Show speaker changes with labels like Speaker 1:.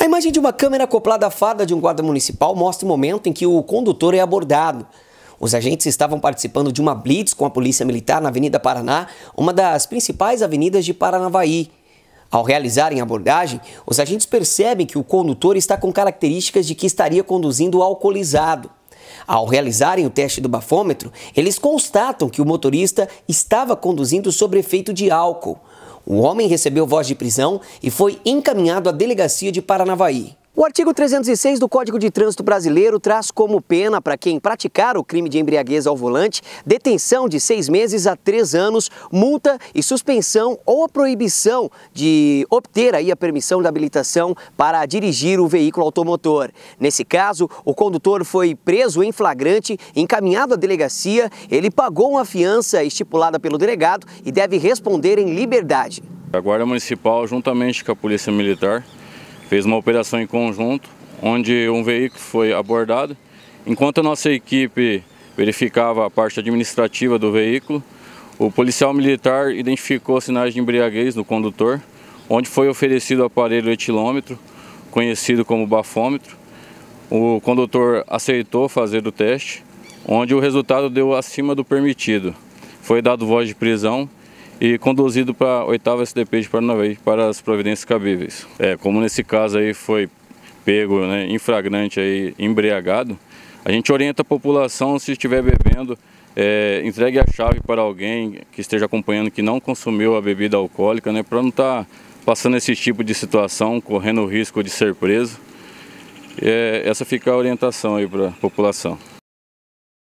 Speaker 1: A imagem de uma câmera acoplada à farda de um guarda municipal mostra o momento em que o condutor é abordado. Os agentes estavam participando de uma blitz com a Polícia Militar na Avenida Paraná, uma das principais avenidas de Paranavaí. Ao realizarem a abordagem, os agentes percebem que o condutor está com características de que estaria conduzindo alcoolizado. Ao realizarem o teste do bafômetro, eles constatam que o motorista estava conduzindo sob efeito de álcool. O homem recebeu voz de prisão e foi encaminhado à delegacia de Paranavaí. O artigo 306 do Código de Trânsito Brasileiro traz como pena para quem praticar o crime de embriaguez ao volante detenção de seis meses a três anos, multa e suspensão ou a proibição de obter aí a permissão da habilitação para dirigir o veículo automotor. Nesse caso, o condutor foi preso em flagrante, encaminhado à delegacia, ele pagou uma fiança estipulada pelo delegado e deve responder em liberdade.
Speaker 2: A Guarda Municipal, juntamente com a Polícia Militar, fez uma operação em conjunto, onde um veículo foi abordado. Enquanto a nossa equipe verificava a parte administrativa do veículo, o policial militar identificou sinais de embriaguez no condutor, onde foi oferecido o aparelho etilômetro, conhecido como bafômetro. O condutor aceitou fazer o teste, onde o resultado deu acima do permitido. Foi dado voz de prisão e conduzido para a oitava SDP de Paranavaí para as providências cabíveis. É, como nesse caso aí foi pego né, em flagrante aí, embriagado, a gente orienta a população se estiver bebendo, é, entregue a chave para alguém que esteja acompanhando que não consumiu a bebida alcoólica, né, para não estar tá passando esse tipo de situação, correndo o risco de ser preso. É, essa fica a orientação aí para a população.